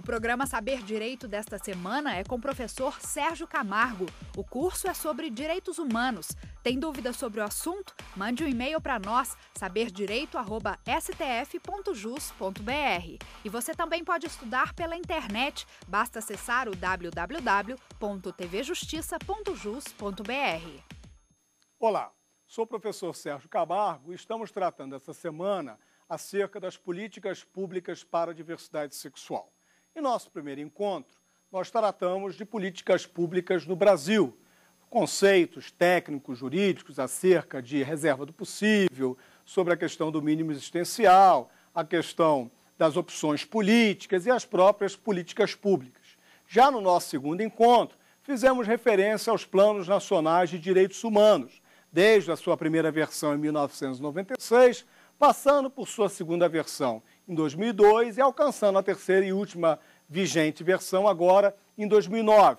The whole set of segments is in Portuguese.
O programa Saber Direito desta semana é com o professor Sérgio Camargo. O curso é sobre direitos humanos. Tem dúvidas sobre o assunto? Mande um e-mail para nós, saberdireito.stf.jus.br. E você também pode estudar pela internet. Basta acessar o www.tvjustiça.jus.br. Olá, sou o professor Sérgio Camargo e estamos tratando essa semana acerca das políticas públicas para a diversidade sexual. Em nosso primeiro encontro, nós tratamos de políticas públicas no Brasil, conceitos técnicos, jurídicos acerca de reserva do possível, sobre a questão do mínimo existencial, a questão das opções políticas e as próprias políticas públicas. Já no nosso segundo encontro, fizemos referência aos planos nacionais de direitos humanos, desde a sua primeira versão em 1996, passando por sua segunda versão em 2002 e alcançando a terceira e última versão vigente versão agora em 2009.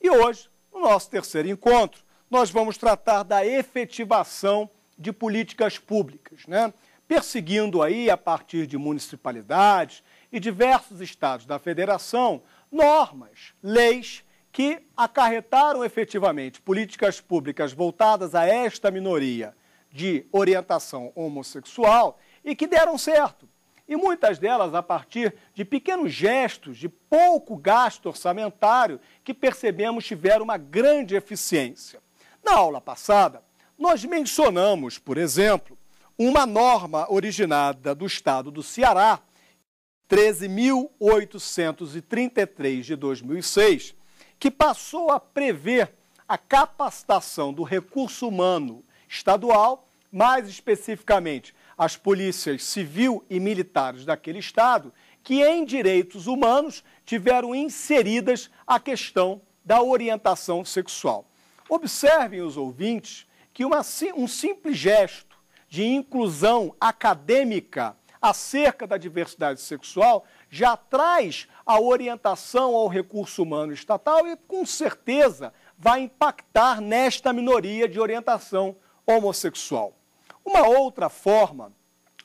E hoje, no nosso terceiro encontro, nós vamos tratar da efetivação de políticas públicas, né? perseguindo aí, a partir de municipalidades e diversos estados da federação, normas, leis que acarretaram efetivamente políticas públicas voltadas a esta minoria de orientação homossexual e que deram certo, e muitas delas a partir de pequenos gestos, de pouco gasto orçamentário, que percebemos tiveram uma grande eficiência. Na aula passada, nós mencionamos, por exemplo, uma norma originada do estado do Ceará, 13.833 de 2006, que passou a prever a capacitação do recurso humano estadual, mais especificamente as polícias civil e militares daquele Estado, que em direitos humanos tiveram inseridas a questão da orientação sexual. Observem os ouvintes que uma, um simples gesto de inclusão acadêmica acerca da diversidade sexual já traz a orientação ao recurso humano estatal e, com certeza, vai impactar nesta minoria de orientação homossexual. Uma outra forma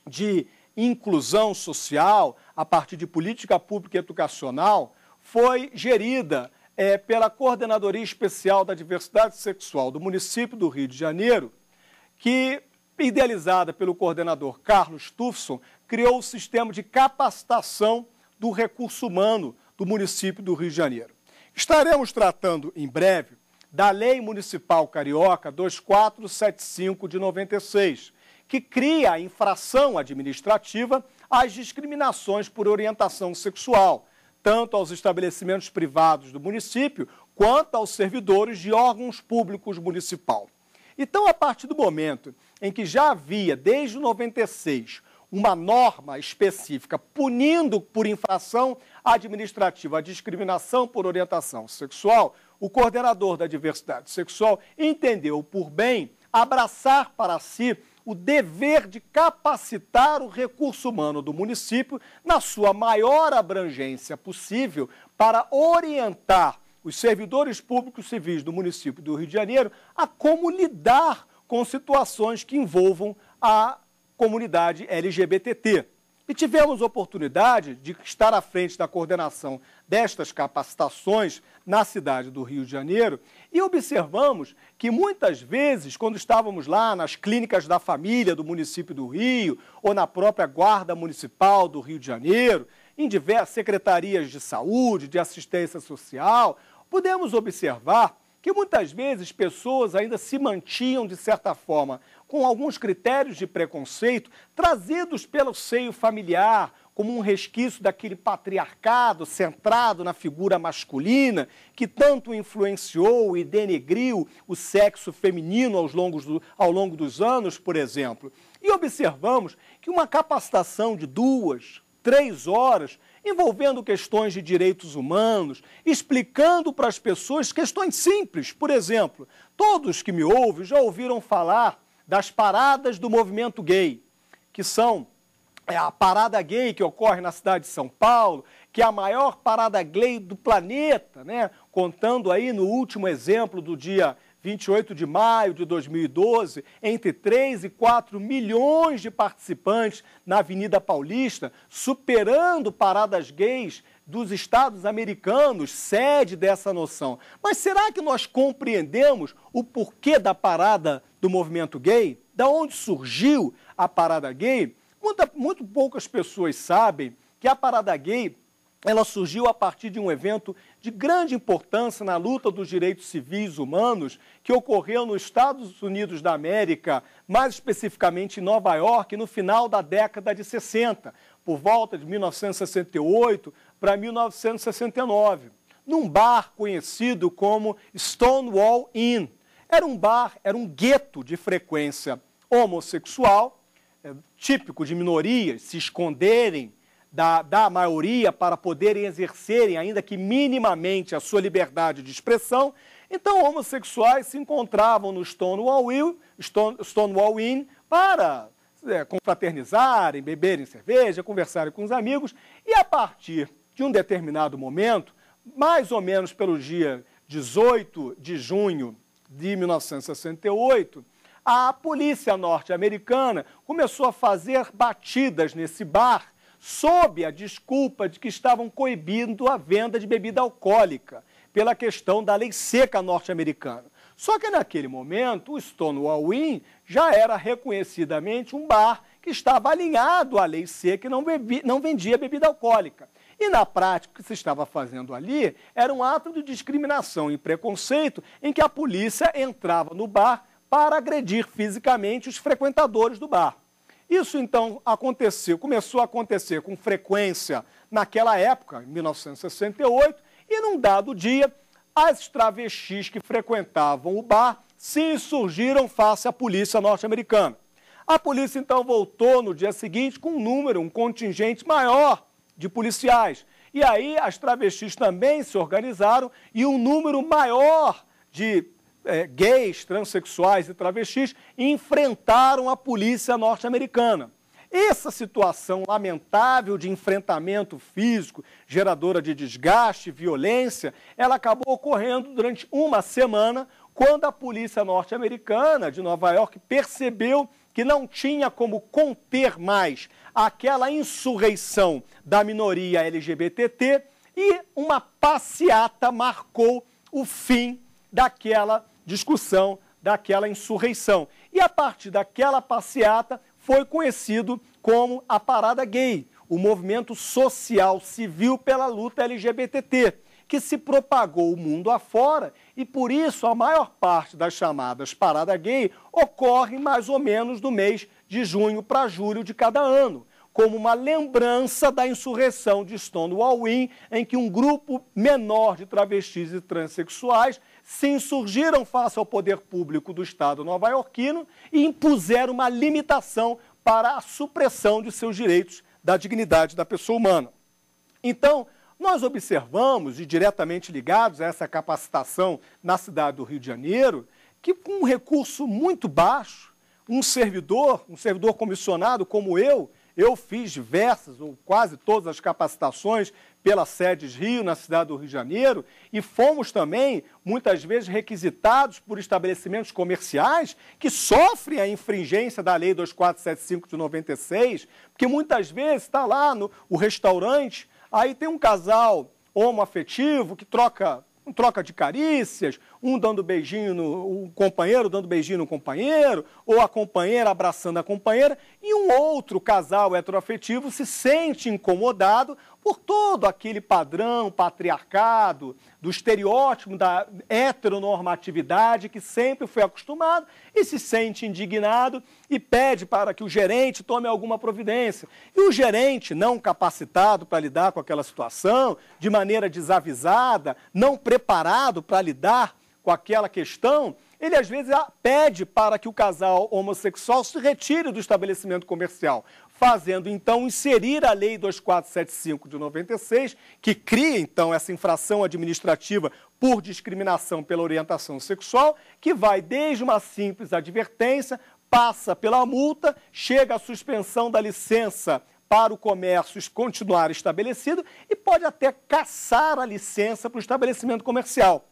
de inclusão social, a partir de política pública educacional, foi gerida é, pela Coordenadoria Especial da Diversidade Sexual do município do Rio de Janeiro, que, idealizada pelo coordenador Carlos Tufson, criou o sistema de capacitação do recurso humano do município do Rio de Janeiro. Estaremos tratando em breve da Lei Municipal Carioca 2475 de 96, que cria a infração administrativa às discriminações por orientação sexual, tanto aos estabelecimentos privados do município quanto aos servidores de órgãos públicos municipal. Então, a partir do momento em que já havia, desde 96, uma norma específica punindo por infração administrativa a discriminação por orientação sexual, o coordenador da diversidade sexual entendeu por bem abraçar para si o dever de capacitar o recurso humano do município na sua maior abrangência possível para orientar os servidores públicos civis do município do Rio de Janeiro a como lidar com situações que envolvam a comunidade LGBTT. E tivemos oportunidade de estar à frente da coordenação destas capacitações na cidade do Rio de Janeiro e observamos que muitas vezes, quando estávamos lá nas clínicas da família do município do Rio ou na própria Guarda Municipal do Rio de Janeiro, em diversas secretarias de saúde, de assistência social, pudemos observar que muitas vezes pessoas ainda se mantinham, de certa forma, com alguns critérios de preconceito trazidos pelo seio familiar, como um resquício daquele patriarcado centrado na figura masculina que tanto influenciou e denegriu o sexo feminino aos longos do, ao longo dos anos, por exemplo. E observamos que uma capacitação de duas, três horas envolvendo questões de direitos humanos, explicando para as pessoas questões simples. Por exemplo, todos que me ouvem já ouviram falar das paradas do movimento gay, que são é, a parada gay que ocorre na cidade de São Paulo, que é a maior parada gay do planeta, né? contando aí no último exemplo do dia 28 de maio de 2012, entre 3 e 4 milhões de participantes na Avenida Paulista, superando paradas gays dos estados americanos, sede dessa noção. Mas será que nós compreendemos o porquê da parada do movimento gay? Da onde surgiu a parada gay? Muita, muito poucas pessoas sabem que a parada gay ela surgiu a partir de um evento de grande importância na luta dos direitos civis humanos que ocorreu nos Estados Unidos da América, mais especificamente em Nova York, no final da década de 60, por volta de 1968 para 1969, num bar conhecido como Stonewall Inn. Era um bar, era um gueto de frequência homossexual, é, típico de minorias se esconderem da, da maioria para poderem exercerem, ainda que minimamente, a sua liberdade de expressão. Então, homossexuais se encontravam no Stonewall Inn, Stone, Stonewall Inn para é, confraternizarem, beberem cerveja, conversarem com os amigos, e a partir de um determinado momento, mais ou menos pelo dia 18 de junho de 1968, a polícia norte-americana começou a fazer batidas nesse bar sob a desculpa de que estavam coibindo a venda de bebida alcoólica pela questão da lei seca norte-americana. Só que naquele momento, o Stonewall Inn já era reconhecidamente um bar que estava alinhado à lei seca e não, não vendia bebida alcoólica. E na prática, o que se estava fazendo ali era um ato de discriminação e preconceito em que a polícia entrava no bar para agredir fisicamente os frequentadores do bar. Isso então aconteceu, começou a acontecer com frequência naquela época, em 1968, e num dado dia, as travestis que frequentavam o bar se insurgiram face à polícia norte-americana. A polícia então voltou no dia seguinte com um número, um contingente maior de policiais. E aí as travestis também se organizaram e um número maior de é, gays, transexuais e travestis enfrentaram a polícia norte-americana. Essa situação lamentável de enfrentamento físico, geradora de desgaste, e violência, ela acabou ocorrendo durante uma semana, quando a polícia norte-americana de Nova York percebeu que não tinha como conter mais aquela insurreição da minoria LGBTT e uma passeata marcou o fim daquela discussão daquela insurreição. E a partir daquela passeata foi conhecido como a Parada Gay, o movimento social civil pela luta lgbt que se propagou o mundo afora e por isso a maior parte das chamadas Parada Gay ocorre mais ou menos do mês de junho para julho de cada ano como uma lembrança da insurreição de Stonewall Inn, em que um grupo menor de travestis e transexuais se insurgiram face ao poder público do Estado novaiorquino iorquino e impuseram uma limitação para a supressão de seus direitos da dignidade da pessoa humana. Então, nós observamos, e diretamente ligados a essa capacitação na cidade do Rio de Janeiro, que com um recurso muito baixo, um servidor, um servidor comissionado como eu, eu fiz diversas ou quase todas as capacitações pela sede Rio, na cidade do Rio de Janeiro, e fomos também, muitas vezes, requisitados por estabelecimentos comerciais que sofrem a infringência da Lei 2475 de 96, porque muitas vezes está lá no o restaurante, aí tem um casal homoafetivo que troca um troca de carícias, um dando beijinho no um companheiro, dando beijinho no companheiro, ou a companheira abraçando a companheira, e um outro casal heteroafetivo se sente incomodado por todo aquele padrão patriarcado, do estereótipo da heteronormatividade que sempre foi acostumado e se sente indignado e pede para que o gerente tome alguma providência. E o gerente, não capacitado para lidar com aquela situação, de maneira desavisada, não preparado para lidar com aquela questão, ele às vezes pede para que o casal homossexual se retire do estabelecimento comercial fazendo então inserir a Lei 2475 de 96, que cria então essa infração administrativa por discriminação pela orientação sexual, que vai desde uma simples advertência, passa pela multa, chega à suspensão da licença para o comércio continuar estabelecido e pode até caçar a licença para o estabelecimento comercial.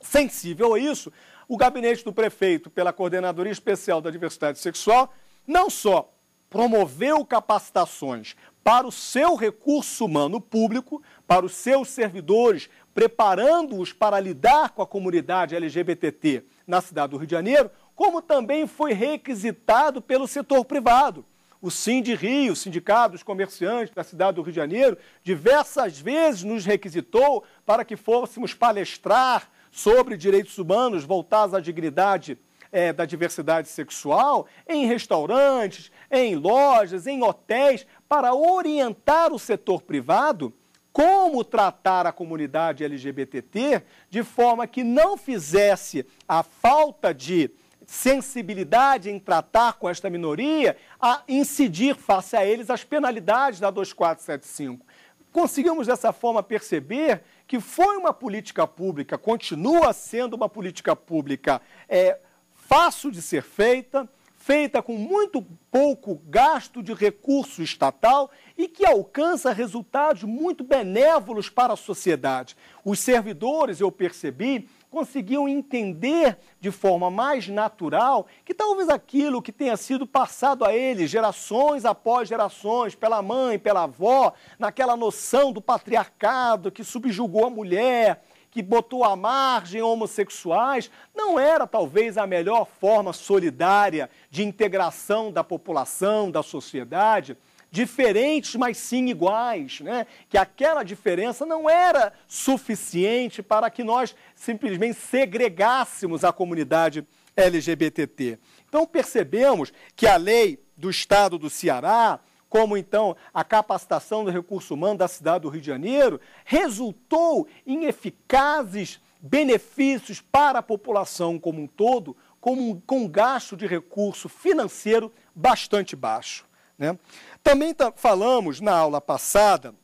Sensível a isso, o gabinete do prefeito, pela Coordenadoria Especial da Diversidade Sexual, não só promoveu capacitações para o seu recurso humano público, para os seus servidores, preparando-os para lidar com a comunidade LGBTT na cidade do Rio de Janeiro, como também foi requisitado pelo setor privado. O Sind Rio, o Sindicato dos Comerciantes da cidade do Rio de Janeiro, diversas vezes nos requisitou para que fôssemos palestrar sobre direitos humanos voltados à dignidade é, da diversidade sexual em restaurantes, em lojas, em hotéis, para orientar o setor privado como tratar a comunidade LGBT de forma que não fizesse a falta de sensibilidade em tratar com esta minoria a incidir face a eles as penalidades da 2475. Conseguimos dessa forma perceber que foi uma política pública, continua sendo uma política pública é, fácil de ser feita, feita com muito pouco gasto de recurso estatal e que alcança resultados muito benévolos para a sociedade. Os servidores, eu percebi, conseguiam entender de forma mais natural que talvez aquilo que tenha sido passado a eles gerações após gerações, pela mãe, pela avó, naquela noção do patriarcado que subjugou a mulher, que botou à margem homossexuais, não era talvez a melhor forma solidária de integração da população, da sociedade diferentes, mas sim iguais, né? que aquela diferença não era suficiente para que nós simplesmente segregássemos a comunidade LGBTT. Então percebemos que a lei do Estado do Ceará, como então a capacitação do recurso humano da cidade do Rio de Janeiro, resultou em eficazes benefícios para a população como um todo, com um, com um gasto de recurso financeiro bastante baixo. Né? Também falamos na aula passada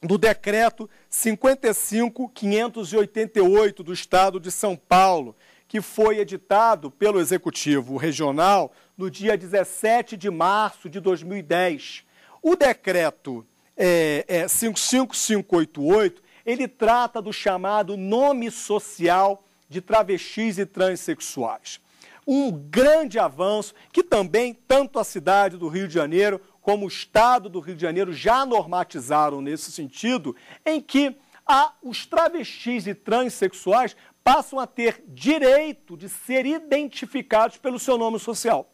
do decreto 55588 do Estado de São Paulo, que foi editado pelo Executivo Regional no dia 17 de março de 2010, o decreto é, é, 55588, ele trata do chamado nome social de travestis e transexuais. Um grande avanço que também tanto a cidade do Rio de Janeiro como o estado do Rio de Janeiro já normatizaram nesse sentido, em que a, os travestis e transexuais passam a ter direito de ser identificados pelo seu nome social.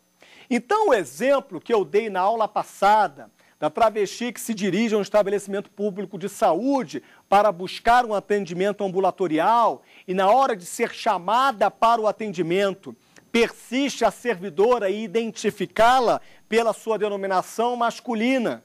Então, o exemplo que eu dei na aula passada da travesti que se dirige a um estabelecimento público de saúde para buscar um atendimento ambulatorial e, na hora de ser chamada para o atendimento, persiste a servidora e identificá-la pela sua denominação masculina,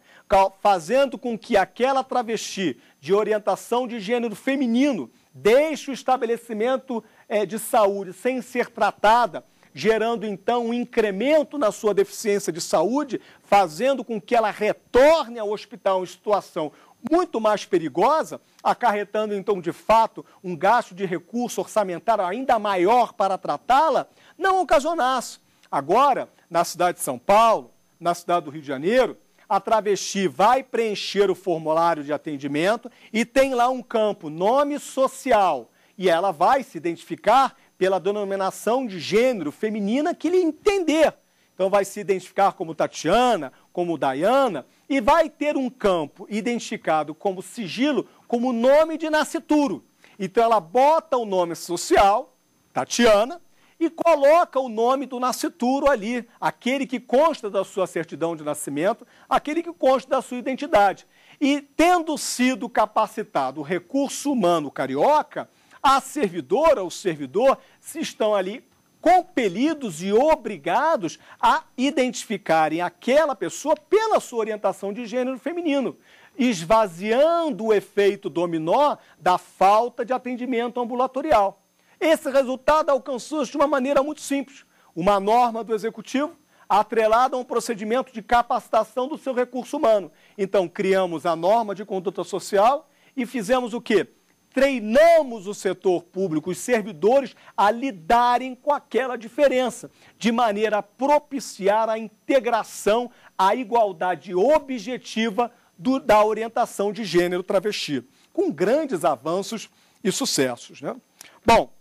fazendo com que aquela travesti de orientação de gênero feminino deixe o estabelecimento eh, de saúde sem ser tratada gerando então um incremento na sua deficiência de saúde, fazendo com que ela retorne ao hospital em situação muito mais perigosa, acarretando então de fato um gasto de recurso orçamentário ainda maior para tratá-la, não ocasionasse. Agora, na cidade de São Paulo, na cidade do Rio de Janeiro, a travesti vai preencher o formulário de atendimento e tem lá um campo nome social e ela vai se identificar pela denominação de gênero feminina que ele entender. Então vai se identificar como Tatiana, como Diana, e vai ter um campo identificado como sigilo, como nome de nascituro. Então ela bota o nome social, Tatiana, e coloca o nome do nascituro ali, aquele que consta da sua certidão de nascimento, aquele que consta da sua identidade. E tendo sido capacitado o recurso humano carioca, a servidora ou servidor se estão ali compelidos e obrigados a identificarem aquela pessoa pela sua orientação de gênero feminino, esvaziando o efeito dominó da falta de atendimento ambulatorial. Esse resultado alcançou-se de uma maneira muito simples. Uma norma do executivo atrelada a um procedimento de capacitação do seu recurso humano. Então, criamos a norma de conduta social e fizemos o quê? treinamos o setor público, os servidores, a lidarem com aquela diferença, de maneira a propiciar a integração, a igualdade objetiva do, da orientação de gênero travesti, com grandes avanços e sucessos. Né? Bom,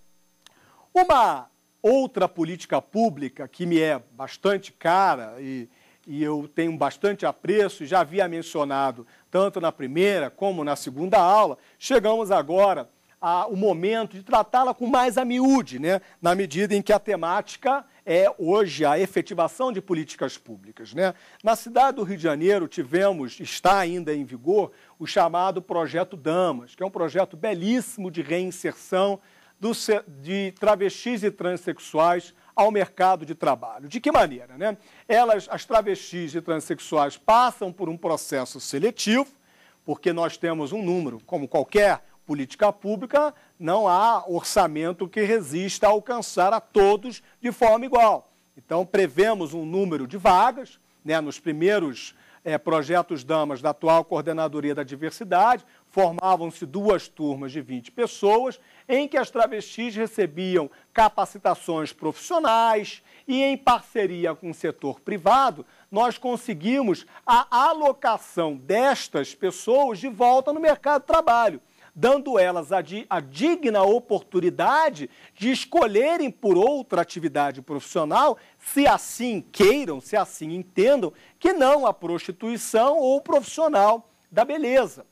uma outra política pública que me é bastante cara e, e eu tenho bastante apreço, e já havia mencionado tanto na primeira como na segunda aula, chegamos agora ao momento de tratá-la com mais amiúde, né? na medida em que a temática é hoje a efetivação de políticas públicas. Né? Na cidade do Rio de Janeiro tivemos, está ainda em vigor, o chamado Projeto Damas, que é um projeto belíssimo de reinserção do, de travestis e transexuais ao mercado de trabalho. De que maneira? Né? Elas, as travestis e transexuais, passam por um processo seletivo, porque nós temos um número, como qualquer política pública, não há orçamento que resista a alcançar a todos de forma igual. Então, prevemos um número de vagas, né, nos primeiros é, eh, projetos damas da atual Coordenadoria da Diversidade, Formavam-se duas turmas de 20 pessoas, em que as travestis recebiam capacitações profissionais e, em parceria com o setor privado, nós conseguimos a alocação destas pessoas de volta no mercado de trabalho, dando elas a, di a digna oportunidade de escolherem por outra atividade profissional, se assim queiram, se assim entendam, que não a prostituição ou o profissional da beleza.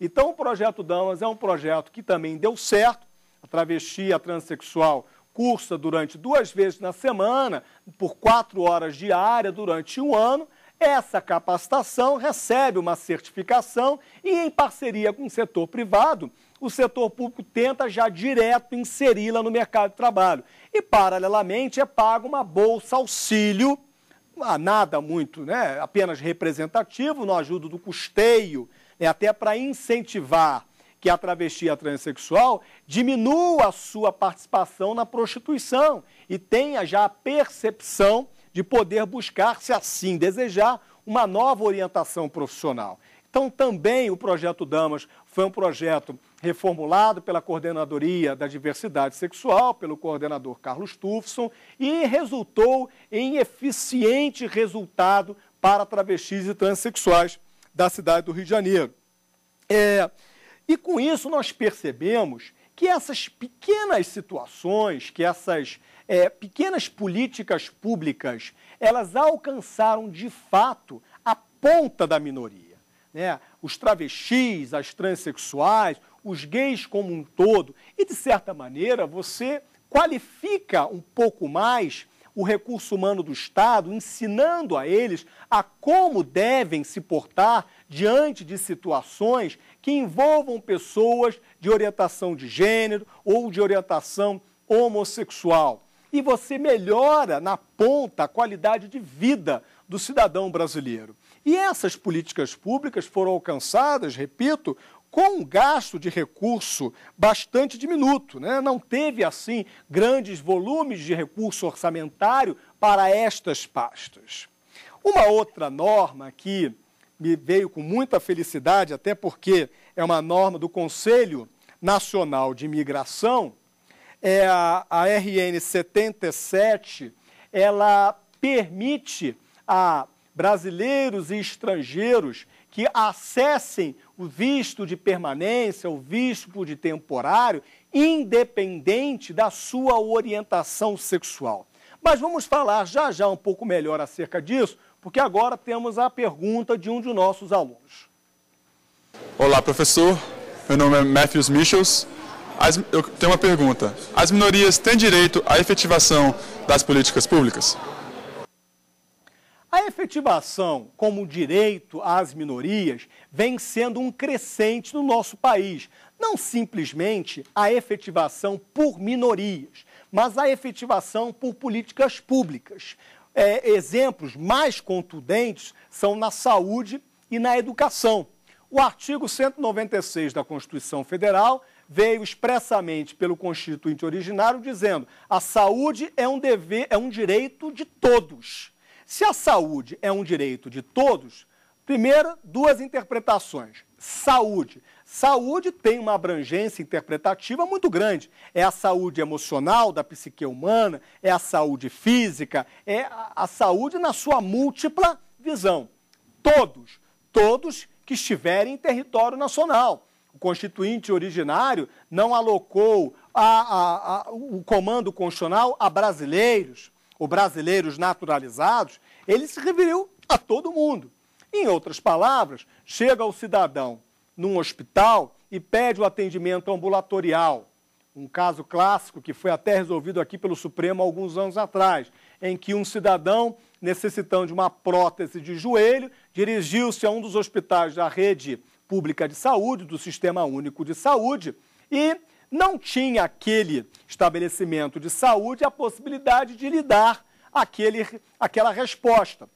Então, o projeto Damas é um projeto que também deu certo. A travesti, a transexual, cursa durante duas vezes na semana, por quatro horas diárias durante um ano. Essa capacitação recebe uma certificação e, em parceria com o setor privado, o setor público tenta já direto inseri-la no mercado de trabalho. E, paralelamente, é paga uma bolsa auxílio, ah, nada muito, né? apenas representativo, no ajuda do custeio é até para incentivar que a travesti e a transexual diminua a sua participação na prostituição e tenha já a percepção de poder buscar, se assim desejar, uma nova orientação profissional. Então, também o projeto Damas foi um projeto reformulado pela Coordenadoria da Diversidade Sexual, pelo coordenador Carlos Tufson, e resultou em eficiente resultado para travestis e transexuais da cidade do Rio de Janeiro. É, e com isso nós percebemos que essas pequenas situações, que essas é, pequenas políticas públicas, elas alcançaram de fato a ponta da minoria. Né? Os travestis, as transexuais, os gays como um todo. E, de certa maneira, você qualifica um pouco mais o recurso humano do Estado, ensinando a eles a como devem se portar diante de situações que envolvam pessoas de orientação de gênero ou de orientação homossexual. E você melhora na ponta a qualidade de vida do cidadão brasileiro. E essas políticas públicas foram alcançadas, repito, com um gasto de recurso bastante diminuto. Né? Não teve, assim, grandes volumes de recurso orçamentário para estas pastas. Uma outra norma que me veio com muita felicidade, até porque é uma norma do Conselho Nacional de Imigração, é a, a RN 77, ela permite a brasileiros e estrangeiros que acessem o visto de permanência, o visto de temporário, independente da sua orientação sexual. Mas vamos falar já já um pouco melhor acerca disso, porque agora temos a pergunta de um de nossos alunos. Olá, professor. Meu nome é Matthews Michels. As, eu tenho uma pergunta. As minorias têm direito à efetivação das políticas públicas? A efetivação como direito às minorias vem sendo um crescente no nosso país. Não simplesmente a efetivação por minorias, mas a efetivação por políticas públicas. É, exemplos mais contundentes são na saúde e na educação. O artigo 196 da Constituição Federal veio expressamente pelo Constituinte originário dizendo: a saúde é um dever, é um direito de todos se a saúde é um direito de todos, primeiro, duas interpretações. Saúde. Saúde tem uma abrangência interpretativa muito grande. É a saúde emocional da psique humana, é a saúde física, é a saúde na sua múltipla visão. Todos, todos que estiverem em território nacional. O constituinte originário não alocou a, a, a, o comando constitucional a brasileiros, ou brasileiros naturalizados, ele se referiu a todo mundo. Em outras palavras, chega o cidadão num hospital e pede o atendimento ambulatorial. Um caso clássico que foi até resolvido aqui pelo Supremo alguns anos atrás, em que um cidadão, necessitando de uma prótese de joelho, dirigiu-se a um dos hospitais da rede pública de saúde, do Sistema Único de Saúde, e não tinha aquele estabelecimento de saúde a possibilidade de lhe dar aquele, aquela resposta.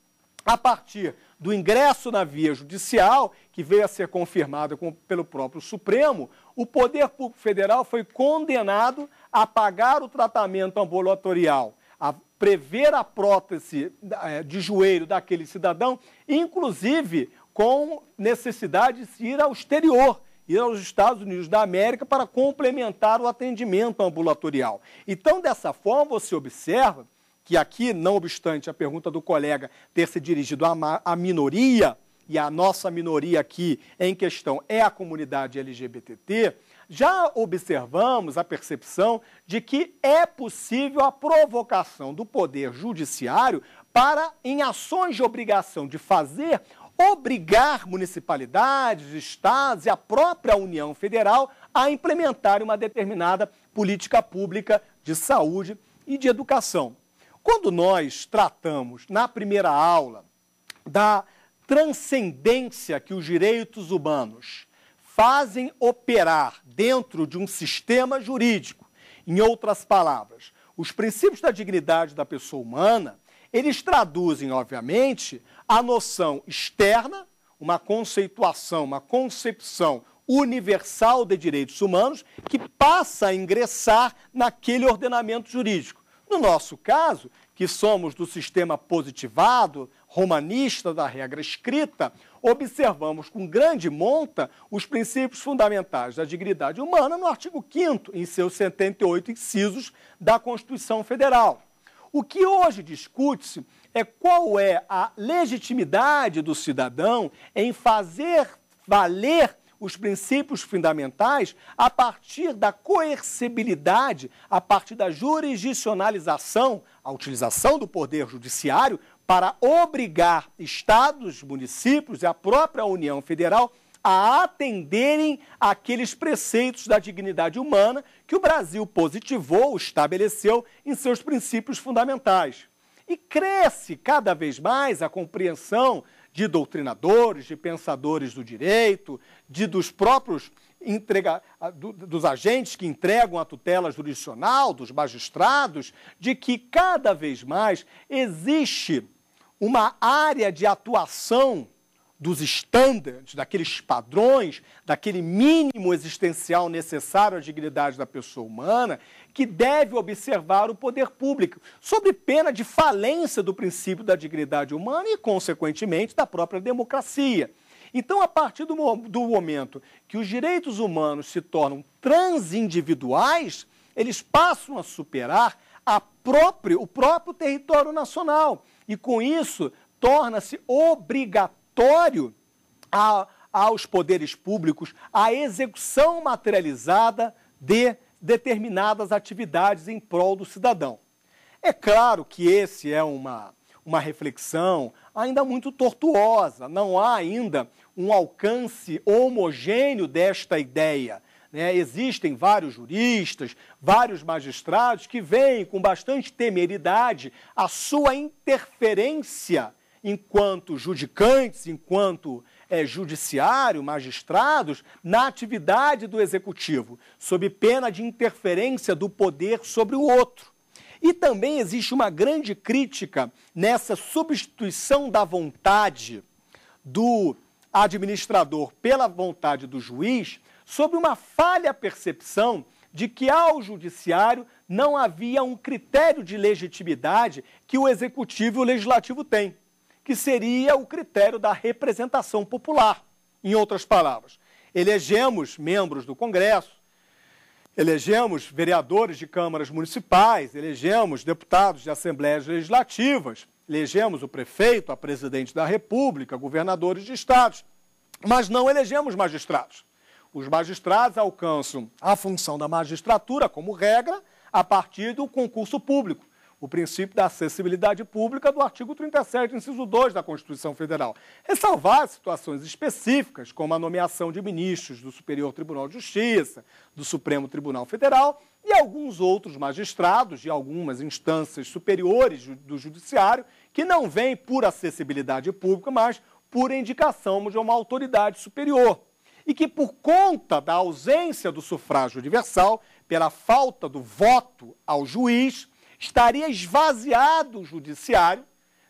A partir do ingresso na via judicial, que veio a ser confirmada pelo próprio Supremo, o Poder Público Federal foi condenado a pagar o tratamento ambulatorial, a prever a prótese eh, de joelho daquele cidadão, inclusive com necessidade de ir ao exterior e aos Estados Unidos da América para complementar o atendimento ambulatorial. Então, dessa forma, você observa que aqui, não obstante a pergunta do colega ter se dirigido à minoria, e a nossa minoria aqui em questão é a comunidade LGBTT, já observamos a percepção de que é possível a provocação do poder judiciário para, em ações de obrigação de fazer obrigar municipalidades, estados e a própria União Federal a implementar uma determinada política pública de saúde e de educação. Quando nós tratamos na primeira aula da transcendência que os direitos humanos fazem operar dentro de um sistema jurídico, em outras palavras, os princípios da dignidade da pessoa humana, eles traduzem, obviamente, a noção externa, uma conceituação, uma concepção universal de direitos humanos que passa a ingressar naquele ordenamento jurídico. No nosso caso, que somos do sistema positivado, romanista da regra escrita, observamos com grande monta os princípios fundamentais da dignidade humana no artigo 5 em seus 78 incisos da Constituição Federal. O que hoje discute-se é qual é a legitimidade do cidadão em fazer valer os princípios fundamentais a partir da coercibilidade, a partir da jurisdicionalização, a utilização do poder judiciário para obrigar estados, municípios e a própria União Federal a atenderem aqueles preceitos da dignidade humana que o Brasil positivou, estabeleceu em seus princípios fundamentais. E cresce cada vez mais a compreensão de doutrinadores, de pensadores do direito, de dos próprios entrega, do, dos agentes que entregam a tutela jurisdicional, dos magistrados, de que cada vez mais existe uma área de atuação dos estándares, daqueles padrões, daquele mínimo existencial necessário à dignidade da pessoa humana, que deve observar o poder público, sob pena de falência do princípio da dignidade humana e, consequentemente, da própria democracia. Então, a partir do, do momento que os direitos humanos se tornam transindividuais, eles passam a superar a próprio, o próprio território nacional. E com isso, torna-se obrigatório a, aos poderes públicos a execução materializada de determinadas atividades em prol do cidadão. É claro que esse é uma, uma reflexão ainda muito tortuosa, não há ainda um alcance homogêneo desta ideia. Né? Existem vários juristas, vários magistrados que veem com bastante temeridade a sua interferência enquanto judicantes, enquanto é, judiciário, magistrados, na atividade do executivo, sob pena de interferência do poder sobre o outro. E também existe uma grande crítica nessa substituição da vontade do administrador pela vontade do juiz, sobre uma falha percepção de que ao judiciário não havia um critério de legitimidade que o executivo e o legislativo têm que seria o critério da representação popular, em outras palavras. Elegemos membros do Congresso, elegemos vereadores de câmaras municipais, elegemos deputados de assembleias legislativas, elegemos o prefeito, a presidente da República, governadores de estados, mas não elegemos magistrados. Os magistrados alcançam a função da magistratura, como regra, a partir do concurso público o princípio da acessibilidade pública do artigo 37, inciso 2 da Constituição Federal. Ressalvar situações específicas, como a nomeação de ministros do Superior Tribunal de Justiça, do Supremo Tribunal Federal e alguns outros magistrados de algumas instâncias superiores do Judiciário, que não vêm por acessibilidade pública, mas por indicação de uma autoridade superior. E que, por conta da ausência do sufrágio universal, pela falta do voto ao juiz, estaria esvaziado o judiciário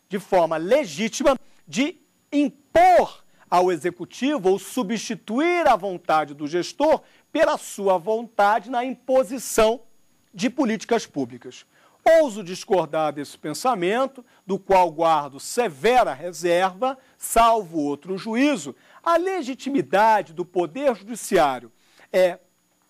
de forma legítima de impor ao executivo ou substituir a vontade do gestor pela sua vontade na imposição de políticas públicas. Ouso discordar desse pensamento, do qual guardo severa reserva, salvo outro juízo. A legitimidade do Poder Judiciário é,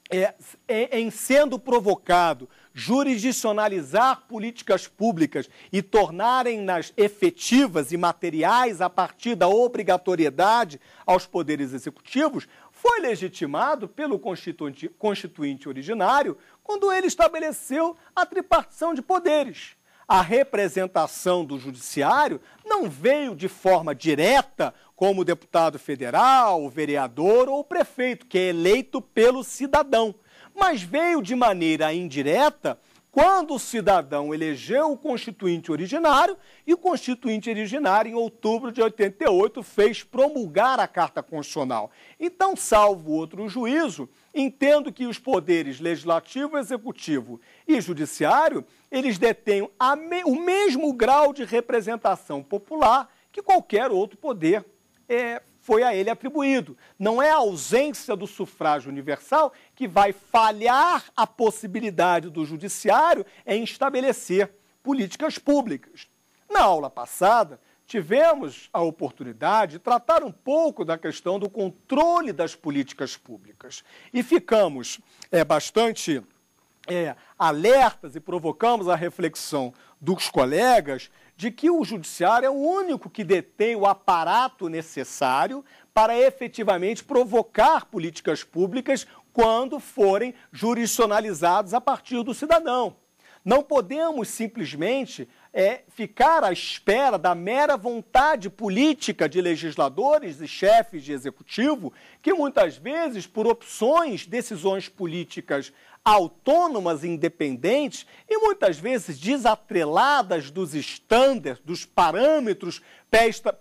é, é em sendo provocado jurisdicionalizar políticas públicas e tornarem-nas efetivas e materiais a partir da obrigatoriedade aos poderes executivos, foi legitimado pelo constituinte, constituinte originário quando ele estabeleceu a tripartição de poderes. A representação do judiciário não veio de forma direta como deputado federal, o vereador ou o prefeito, que é eleito pelo cidadão mas veio de maneira indireta quando o cidadão elegeu o constituinte originário e o constituinte originário, em outubro de 88, fez promulgar a Carta Constitucional. Então, salvo outro juízo, entendo que os poderes legislativo, executivo e judiciário, eles detêm me o mesmo grau de representação popular que qualquer outro poder é, foi a ele atribuído. Não é a ausência do sufrágio universal que vai falhar a possibilidade do judiciário em estabelecer políticas públicas. Na aula passada, tivemos a oportunidade de tratar um pouco da questão do controle das políticas públicas e ficamos é, bastante é, alertas e provocamos a reflexão dos colegas de que o judiciário é o único que detém o aparato necessário para efetivamente provocar políticas públicas quando forem jurisdicionalizados a partir do cidadão. Não podemos simplesmente é, ficar à espera da mera vontade política de legisladores e chefes de executivo, que muitas vezes, por opções, decisões políticas autônomas independentes e muitas vezes desatreladas dos estándares, dos parâmetros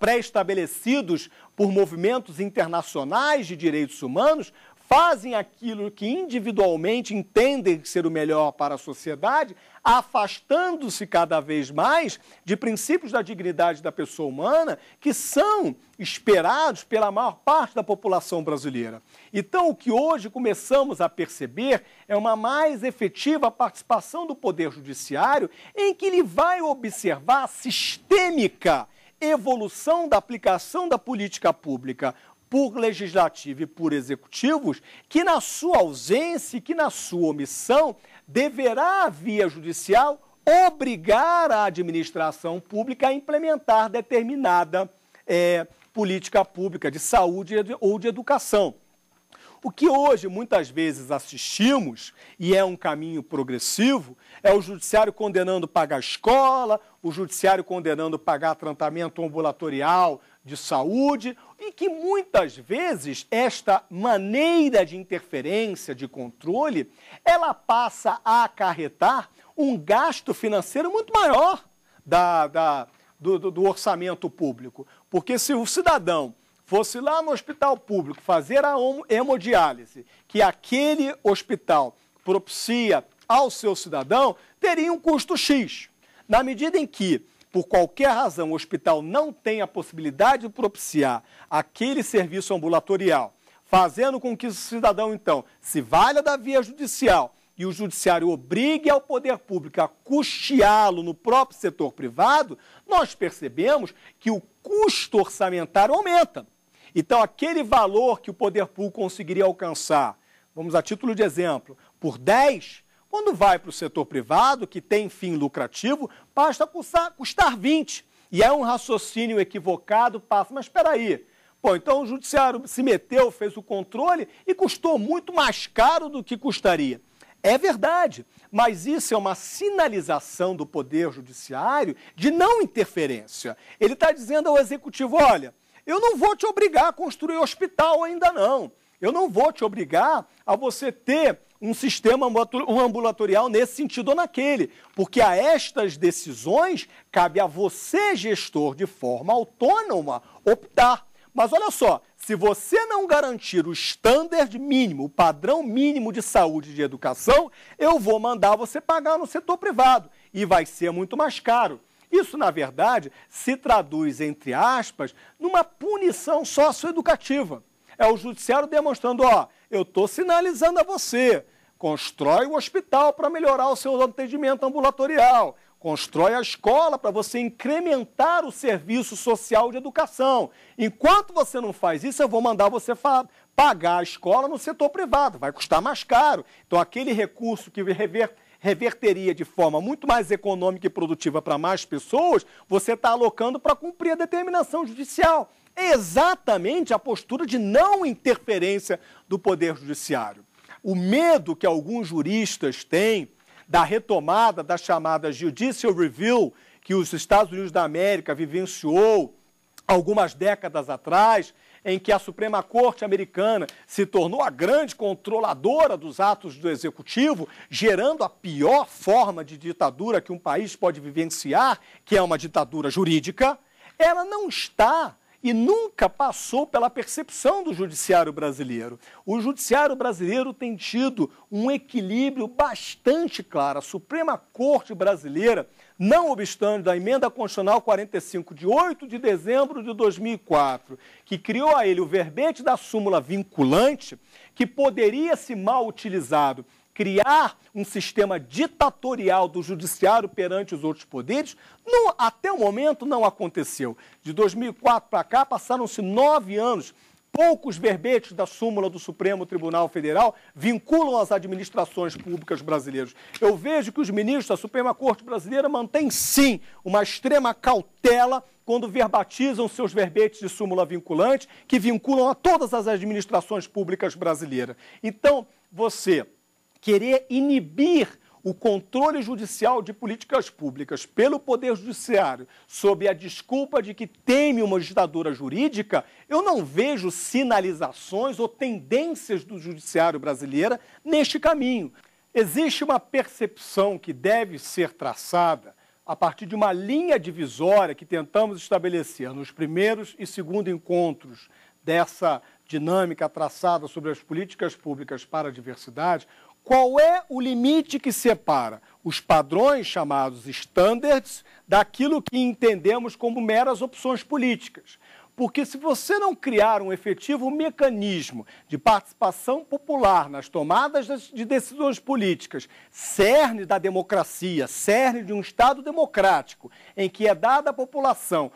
pré-estabelecidos por movimentos internacionais de direitos humanos, fazem aquilo que individualmente entendem ser o melhor para a sociedade, afastando-se cada vez mais de princípios da dignidade da pessoa humana que são esperados pela maior parte da população brasileira. Então, o que hoje começamos a perceber é uma mais efetiva participação do Poder Judiciário, em que ele vai observar a sistêmica evolução da aplicação da política pública por legislativo e por executivos, que na sua ausência, que na sua omissão, deverá a via judicial obrigar a administração pública a implementar determinada é, política pública de saúde ou de educação. O que hoje muitas vezes assistimos, e é um caminho progressivo, é o judiciário condenando pagar escola, o judiciário condenando pagar tratamento ambulatorial de saúde, e que muitas vezes esta maneira de interferência, de controle, ela passa a acarretar um gasto financeiro muito maior da, da do, do, orçamento público. Porque se o cidadão fosse lá no hospital público fazer a hemodiálise, que aquele hospital propicia ao seu cidadão, teria um custo X. Na medida em que por qualquer razão, o hospital não tem a possibilidade de propiciar aquele serviço ambulatorial, fazendo com que o cidadão, então, se valha da via judicial e o judiciário obrigue ao poder público a custeá-lo no próprio setor privado, nós percebemos que o custo orçamentário aumenta. Então, aquele valor que o poder público conseguiria alcançar, vamos a título de exemplo, por 10, quando vai para o setor privado, que tem fim lucrativo, basta custar, custar 20. E é um raciocínio equivocado, passa, mas espera aí. Pô, então o judiciário se meteu, fez o controle e custou muito mais caro do que custaria. É verdade, mas isso é uma sinalização do Poder Judiciário de não interferência. Ele está dizendo ao Executivo: olha, eu não vou te obrigar a construir hospital ainda não. Eu não vou te obrigar a você ter um sistema ambulatorial nesse sentido ou naquele, porque a estas decisões cabe a você, gestor, de forma autônoma, optar. Mas olha só, se você não garantir o standard mínimo, o padrão mínimo de saúde e de educação, eu vou mandar você pagar no setor privado e vai ser muito mais caro. Isso, na verdade, se traduz, entre aspas, numa punição socioeducativa. É o judiciário demonstrando, ó, eu estou sinalizando a você, Constrói o hospital para melhorar o seu atendimento ambulatorial. Constrói a escola para você incrementar o serviço social de educação. Enquanto você não faz isso, eu vou mandar você pagar a escola no setor privado. Vai custar mais caro. Então, aquele recurso que rever, reverteria de forma muito mais econômica e produtiva para mais pessoas, você está alocando para cumprir a determinação judicial. É exatamente a postura de não interferência do Poder Judiciário. O medo que alguns juristas têm da retomada da chamada judicial review que os Estados Unidos da América vivenciou algumas décadas atrás, em que a Suprema Corte americana se tornou a grande controladora dos atos do executivo, gerando a pior forma de ditadura que um país pode vivenciar, que é uma ditadura jurídica, ela não está e nunca passou pela percepção do judiciário brasileiro. O judiciário brasileiro tem tido um equilíbrio bastante claro. A Suprema Corte brasileira, não obstante da emenda constitucional 45 de 8 de dezembro de 2004, que criou a ele o verbete da súmula vinculante, que poderia ser mal utilizado criar um sistema ditatorial do judiciário perante os outros poderes, até o momento não aconteceu. De 2004 para cá, passaram-se nove anos. Poucos verbetes da súmula do Supremo Tribunal Federal vinculam as administrações públicas brasileiras. Eu vejo que os ministros da Suprema Corte Brasileira mantêm, sim, uma extrema cautela quando verbatizam seus verbetes de súmula vinculante, que vinculam a todas as administrações públicas brasileiras. Então, você querer inibir o controle judicial de políticas públicas pelo Poder Judiciário, sob a desculpa de que teme uma ditadura jurídica, eu não vejo sinalizações ou tendências do judiciário brasileiro neste caminho. Existe uma percepção que deve ser traçada a partir de uma linha divisória que tentamos estabelecer nos primeiros e segundo encontros dessa dinâmica traçada sobre as políticas públicas para a diversidade, qual é o limite que separa os padrões chamados standards daquilo que entendemos como meras opções políticas? Porque se você não criar um efetivo mecanismo de participação popular nas tomadas de decisões políticas, cerne da democracia, cerne de um Estado democrático, em que é dada à população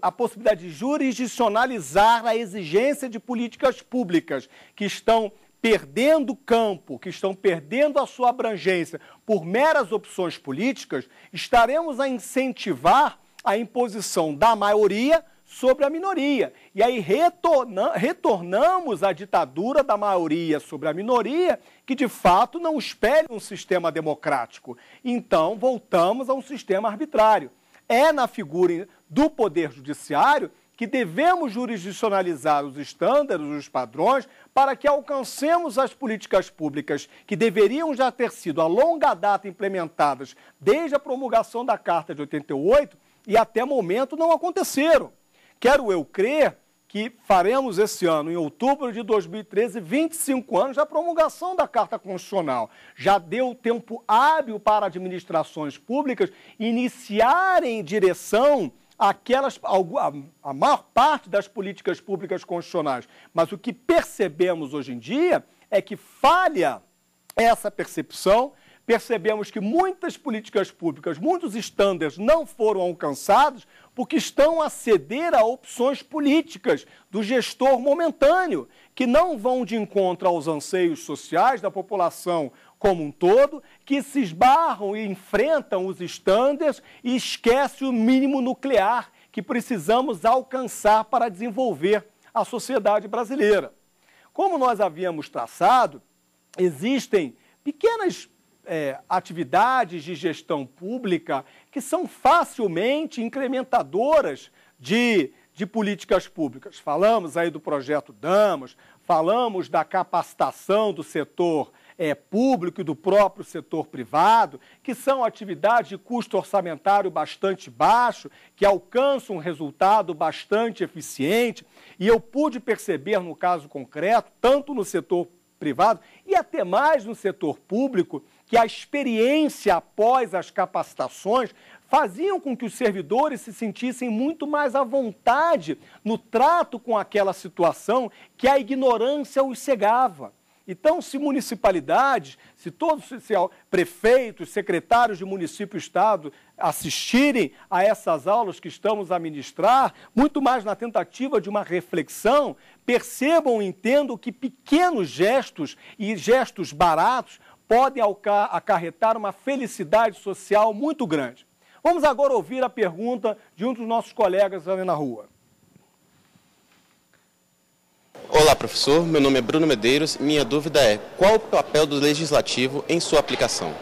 a possibilidade de jurisdicionalizar a exigência de políticas públicas que estão perdendo campo, que estão perdendo a sua abrangência por meras opções políticas, estaremos a incentivar a imposição da maioria sobre a minoria. E aí retorna, retornamos à ditadura da maioria sobre a minoria, que de fato não espelha um sistema democrático. Então, voltamos a um sistema arbitrário. É na figura do poder judiciário que devemos jurisdicionalizar os estándares, os padrões, para que alcancemos as políticas públicas que deveriam já ter sido a longa data implementadas desde a promulgação da Carta de 88 e até momento não aconteceram. Quero eu crer que faremos esse ano, em outubro de 2013, 25 anos da promulgação da Carta Constitucional. Já deu tempo hábil para administrações públicas iniciarem direção aquelas, a maior parte das políticas públicas constitucionais. Mas o que percebemos hoje em dia é que falha essa percepção, percebemos que muitas políticas públicas, muitos estándares não foram alcançados porque estão a ceder a opções políticas do gestor momentâneo, que não vão de encontro aos anseios sociais da população como um todo, que se esbarram e enfrentam os estándares e esquece o mínimo nuclear que precisamos alcançar para desenvolver a sociedade brasileira. Como nós havíamos traçado, existem pequenas é, atividades de gestão pública que são facilmente incrementadoras de, de políticas públicas. Falamos aí do projeto Damas, falamos da capacitação do setor é, público e do próprio setor privado, que são atividades de custo orçamentário bastante baixo, que alcançam um resultado bastante eficiente. E eu pude perceber, no caso concreto, tanto no setor privado e até mais no setor público, que a experiência após as capacitações faziam com que os servidores se sentissem muito mais à vontade no trato com aquela situação que a ignorância os cegava. Então, se municipalidades, se todos, os prefeitos, secretários de município e estado assistirem a essas aulas que estamos a ministrar, muito mais na tentativa de uma reflexão, percebam e entendam que pequenos gestos e gestos baratos podem acarretar uma felicidade social muito grande. Vamos agora ouvir a pergunta de um dos nossos colegas ali na rua. Olá, professor. Meu nome é Bruno Medeiros. Minha dúvida é: qual o papel do legislativo em sua aplicação?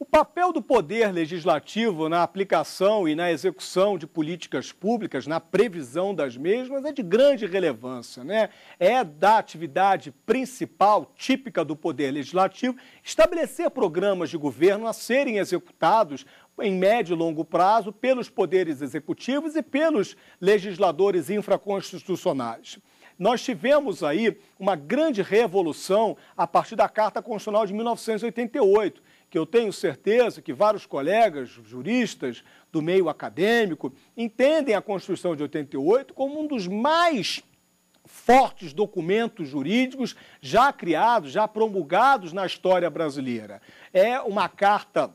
O papel do poder legislativo na aplicação e na execução de políticas públicas, na previsão das mesmas, é de grande relevância. Né? É da atividade principal, típica do poder legislativo, estabelecer programas de governo a serem executados em médio e longo prazo pelos poderes executivos e pelos legisladores infraconstitucionais. Nós tivemos aí uma grande revolução a partir da Carta Constitucional de 1988, que eu tenho certeza que vários colegas juristas do meio acadêmico entendem a Constituição de 88 como um dos mais fortes documentos jurídicos já criados, já promulgados na história brasileira. É uma carta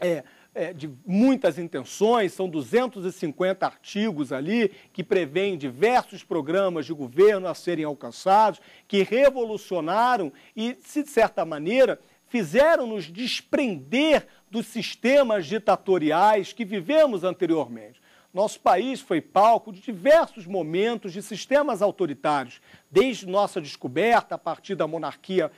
é, é, de muitas intenções, são 250 artigos ali que prevêem diversos programas de governo a serem alcançados, que revolucionaram e, de certa maneira, fizeram nos desprender dos sistemas ditatoriais que vivemos anteriormente. Nosso país foi palco de diversos momentos de sistemas autoritários, desde nossa descoberta a partir da monarquia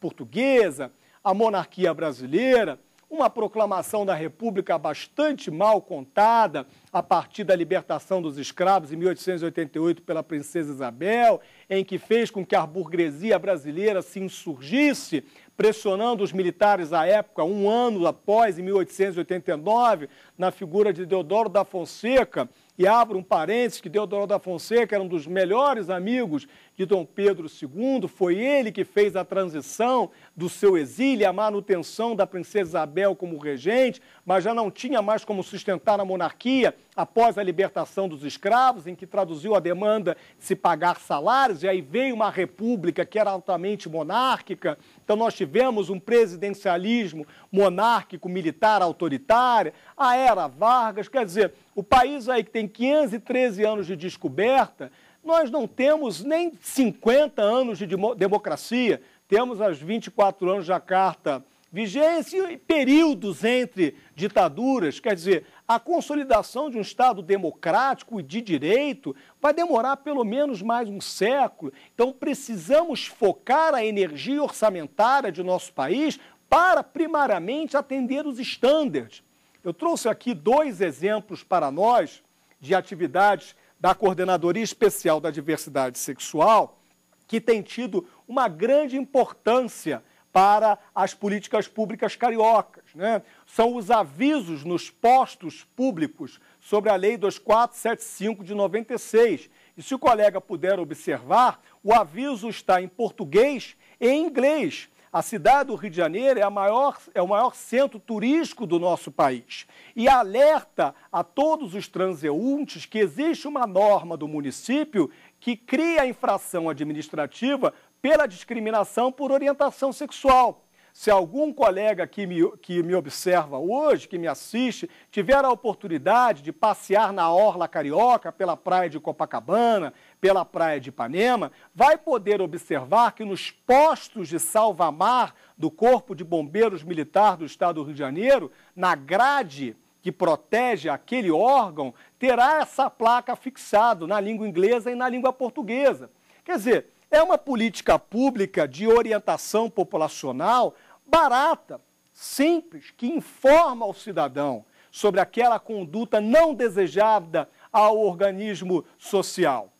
portuguesa, a monarquia brasileira, uma proclamação da República bastante mal contada, a partir da libertação dos escravos em 1888 pela princesa Isabel, em que fez com que a burguesia brasileira se insurgisse, pressionando os militares à época, um ano após, em 1889, na figura de Deodoro da Fonseca. E abro um parênteses que Deodoro da Fonseca era um dos melhores amigos de Dom Pedro II, foi ele que fez a transição do seu exílio, a manutenção da princesa Isabel como regente, mas já não tinha mais como sustentar a monarquia após a libertação dos escravos, em que traduziu a demanda de se pagar salários, e aí veio uma república que era altamente monárquica. Então nós tivemos um presidencialismo monárquico, militar, autoritário, a era Vargas, quer dizer, o país aí que tem 513 anos de descoberta, nós não temos nem 50 anos de democracia, temos as 24 anos da Carta vigência e períodos entre ditaduras. Quer dizer, a consolidação de um Estado democrático e de direito vai demorar pelo menos mais um século. Então, precisamos focar a energia orçamentária de nosso país para, primariamente, atender os estándares. Eu trouxe aqui dois exemplos para nós de atividades da Coordenadoria Especial da Diversidade Sexual, que tem tido uma grande importância para as políticas públicas cariocas. Né? São os avisos nos postos públicos sobre a Lei 2475 de 96. E se o colega puder observar, o aviso está em português e em inglês, a cidade do Rio de Janeiro é, maior, é, o maior centro turístico do nosso país e alerta a todos os transeuntes que existe uma norma do município que cria a infração administrativa pela discriminação por orientação sexual. Se algum colega que me, que me observa hoje, que me assiste, tiver a oportunidade de passear na Orla Carioca, pela praia de Copacabana, pela praia de Ipanema, vai poder observar que nos postos de salvamar do Corpo de Bombeiros Militar do Estado do Rio de Janeiro, na grade que protege aquele órgão, terá essa placa fixada na língua inglesa e na língua portuguesa. Quer dizer, é uma política pública de orientação populacional barata, simples, que informa o cidadão sobre aquela conduta não desejada ao organismo social.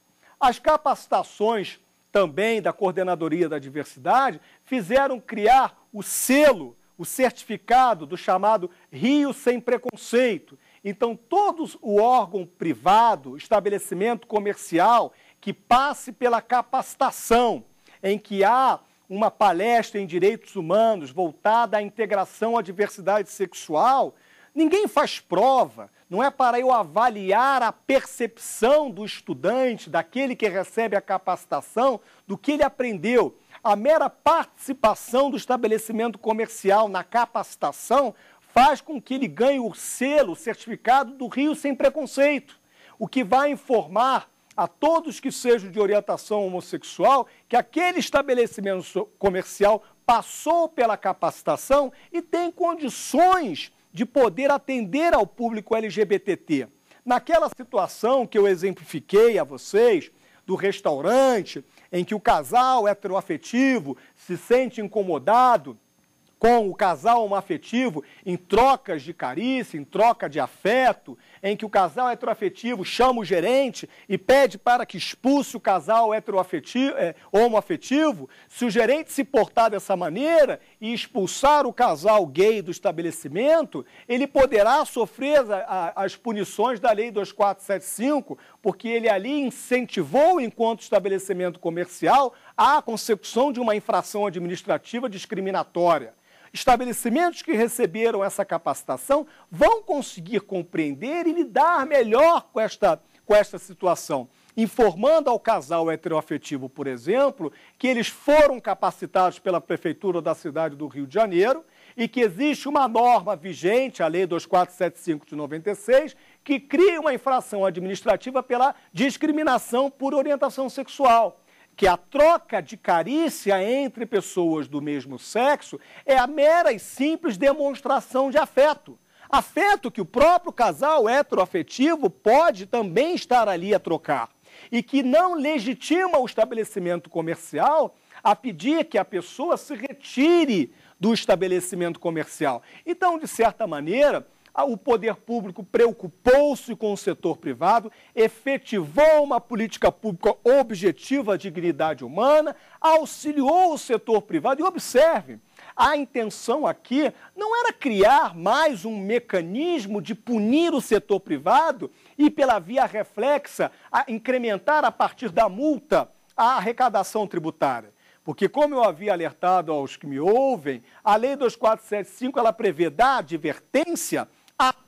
As capacitações também da Coordenadoria da Diversidade fizeram criar o selo, o certificado do chamado Rio Sem Preconceito. Então, todo o órgão privado, estabelecimento comercial que passe pela capacitação, em que há uma palestra em direitos humanos voltada à integração à diversidade sexual, Ninguém faz prova, não é para eu avaliar a percepção do estudante, daquele que recebe a capacitação, do que ele aprendeu. A mera participação do estabelecimento comercial na capacitação faz com que ele ganhe o selo, o certificado do Rio Sem Preconceito, o que vai informar a todos que sejam de orientação homossexual que aquele estabelecimento comercial passou pela capacitação e tem condições de poder atender ao público LGBTT. Naquela situação que eu exemplifiquei a vocês, do restaurante, em que o casal heteroafetivo se sente incomodado com o casal homoafetivo em trocas de carícia, em troca de afeto, em que o casal heteroafetivo chama o gerente e pede para que expulse o casal heteroafetivo, é, homoafetivo, se o gerente se portar dessa maneira e expulsar o casal gay do estabelecimento, ele poderá sofrer a, a, as punições da Lei 2475, porque ele ali incentivou, enquanto estabelecimento comercial, a consecução de uma infração administrativa discriminatória. Estabelecimentos que receberam essa capacitação vão conseguir compreender e lidar melhor com esta, com esta situação informando ao casal heteroafetivo, por exemplo, que eles foram capacitados pela prefeitura da cidade do Rio de Janeiro e que existe uma norma vigente, a Lei 2475 de 96, que cria uma infração administrativa pela discriminação por orientação sexual que a troca de carícia entre pessoas do mesmo sexo é a mera e simples demonstração de afeto. Afeto que o próprio casal heteroafetivo pode também estar ali a trocar e que não legitima o estabelecimento comercial a pedir que a pessoa se retire do estabelecimento comercial. Então, de certa maneira, ah, o poder público preocupou-se com o setor privado, efetivou uma política pública objetiva à dignidade humana, auxiliou o setor privado. E observe, a intenção aqui não era criar mais um mecanismo de punir o setor privado e, pela via reflexa, a incrementar a partir da multa a arrecadação tributária. Porque, como eu havia alertado aos que me ouvem, a Lei 2475 ela prevê da advertência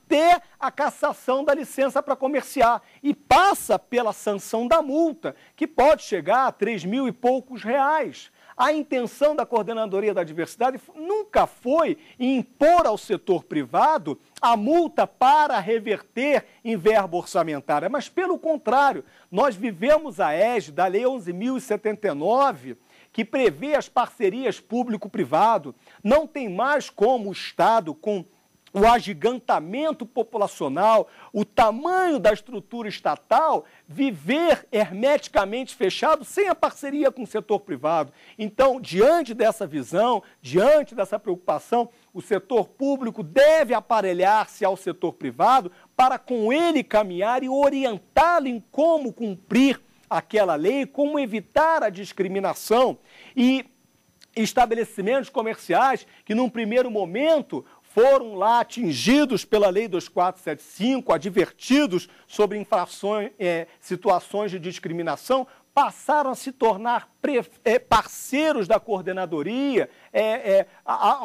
até a cassação da licença para comerciar e passa pela sanção da multa, que pode chegar a 3 mil e poucos reais. A intenção da Coordenadoria da Diversidade nunca foi impor ao setor privado a multa para reverter em verba orçamentária, mas pelo contrário, nós vivemos a ESG da Lei 11.079, que prevê as parcerias público-privado. Não tem mais como o Estado, com o agigantamento populacional, o tamanho da estrutura estatal, viver hermeticamente fechado sem a parceria com o setor privado. Então, diante dessa visão, diante dessa preocupação, o setor público deve aparelhar-se ao setor privado para com ele caminhar e orientá-lo em como cumprir aquela lei, como evitar a discriminação e estabelecimentos comerciais que, num primeiro momento, foram lá atingidos pela Lei 2475, advertidos sobre infrações, é, situações de discriminação, passaram a se tornar é, parceiros da coordenadoria, é, é,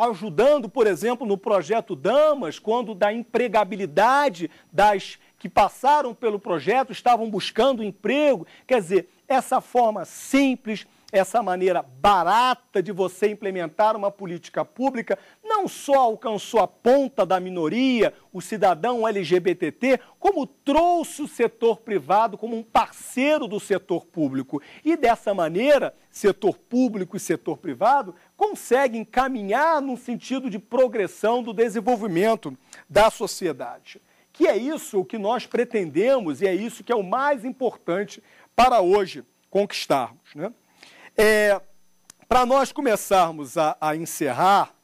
ajudando, por exemplo, no projeto Damas, quando da empregabilidade das que passaram pelo projeto estavam buscando emprego. Quer dizer, essa forma simples, essa maneira barata de você implementar uma política pública não só alcançou a ponta da minoria, o cidadão LGBTT, como trouxe o setor privado como um parceiro do setor público. E dessa maneira, setor público e setor privado conseguem caminhar num sentido de progressão do desenvolvimento da sociedade. Que é isso o que nós pretendemos e é isso que é o mais importante para hoje conquistarmos. Né? É, Para nós começarmos a, a encerrar,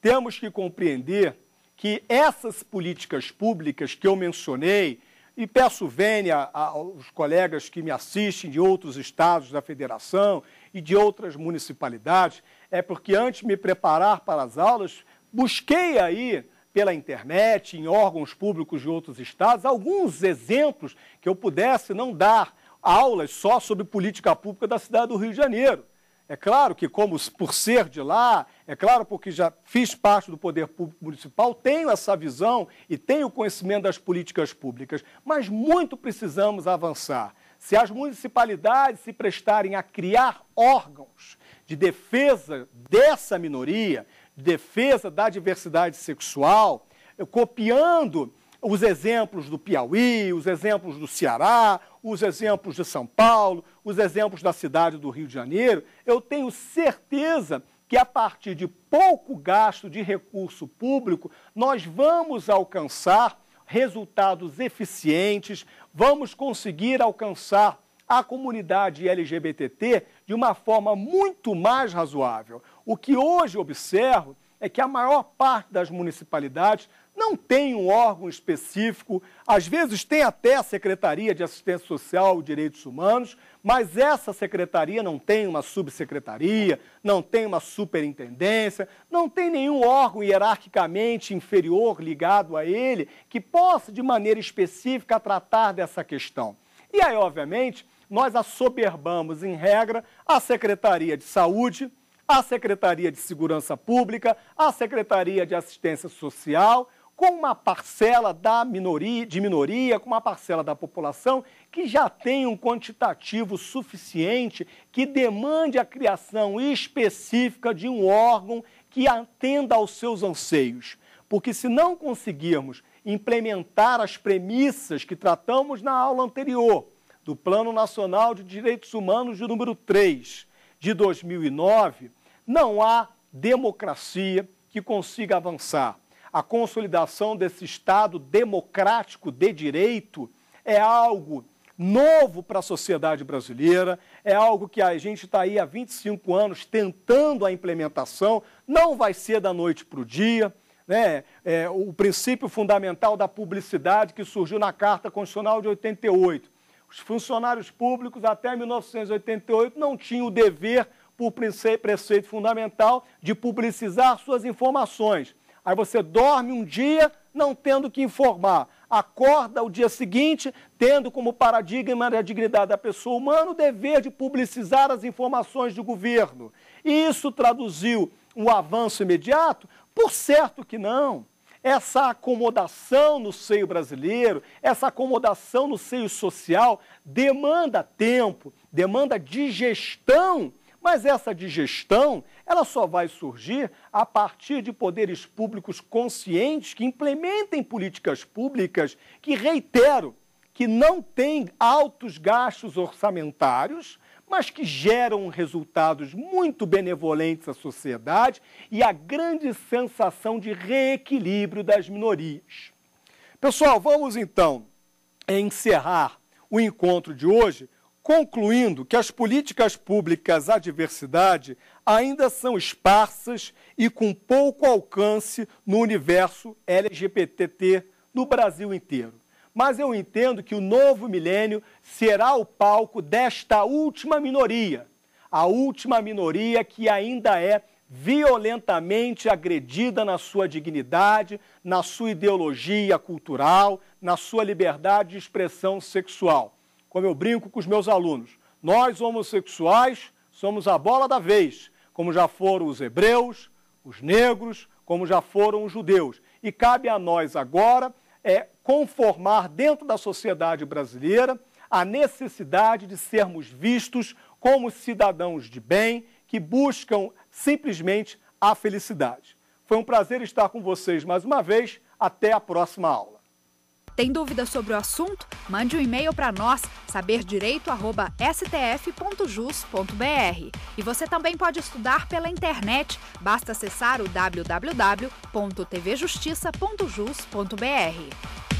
temos que compreender que essas políticas públicas que eu mencionei, e peço vênia aos colegas que me assistem de outros estados da federação e de outras municipalidades, é porque antes de me preparar para as aulas, busquei aí pela internet, em órgãos públicos de outros estados, alguns exemplos que eu pudesse não dar aulas só sobre política pública da cidade do Rio de Janeiro. É claro que, como por ser de lá, é claro porque já fiz parte do poder público municipal, tenho essa visão e tenho conhecimento das políticas públicas, mas muito precisamos avançar. Se as municipalidades se prestarem a criar órgãos de defesa dessa minoria, de defesa da diversidade sexual, copiando os exemplos do Piauí, os exemplos do Ceará, os exemplos de São Paulo, os exemplos da cidade do Rio de Janeiro, eu tenho certeza que a partir de pouco gasto de recurso público, nós vamos alcançar resultados eficientes, vamos conseguir alcançar a comunidade LGBTT de uma forma muito mais razoável. O que hoje observo é que a maior parte das municipalidades não tem um órgão específico, às vezes tem até a Secretaria de Assistência Social e Direitos Humanos, mas essa secretaria não tem uma subsecretaria, não tem uma superintendência, não tem nenhum órgão hierarquicamente inferior ligado a ele que possa, de maneira específica, tratar dessa questão. E aí, obviamente, nós assoberbamos, em regra, a Secretaria de Saúde, a Secretaria de Segurança Pública, a Secretaria de Assistência Social com uma parcela da minoria, de minoria, com uma parcela da população que já tem um quantitativo suficiente que demande a criação específica de um órgão que atenda aos seus anseios. Porque se não conseguirmos implementar as premissas que tratamos na aula anterior, do Plano Nacional de Direitos Humanos de número 3 de 2009, não há democracia que consiga avançar a consolidação desse Estado democrático de direito é algo novo para a sociedade brasileira, é algo que a gente está aí há 25 anos tentando a implementação, não vai ser da noite para o dia. Né? É, o princípio fundamental da publicidade que surgiu na Carta Constitucional de 88. Os funcionários públicos, até 1988, não tinham o dever, por preceito fundamental, de publicizar suas informações. Aí você dorme um dia não tendo que informar, acorda o dia seguinte tendo como paradigma a dignidade da pessoa humana o dever de publicizar as informações do governo. isso traduziu um avanço imediato? Por certo que não essa acomodação no seio brasileiro, essa acomodação no seio social, demanda tempo, demanda digestão mas essa digestão, ela só vai surgir a partir de poderes públicos conscientes que implementem políticas públicas que, reitero, que não têm altos gastos orçamentários, mas que geram resultados muito benevolentes à sociedade e a grande sensação de reequilíbrio das minorias. Pessoal, vamos então encerrar o encontro de hoje concluindo que as políticas públicas à diversidade ainda são esparsas e com pouco alcance no universo LGBTT no Brasil inteiro. Mas eu entendo que o novo milênio será o palco desta última minoria, a última minoria que ainda é violentamente agredida na sua dignidade, na sua ideologia cultural, na sua liberdade de expressão sexual como eu brinco com os meus alunos, nós homossexuais somos a bola da vez, como já foram os hebreus, os negros, como já foram os judeus. E cabe a nós agora é conformar dentro da sociedade brasileira a necessidade de sermos vistos como cidadãos de bem que buscam simplesmente a felicidade. Foi um prazer estar com vocês mais uma vez. Até a próxima aula. Tem dúvidas sobre o assunto? Mande um e-mail para nós, saberdireito@stf.jus.br. E você também pode estudar pela internet. Basta acessar o www.tvjustiça.jus.br.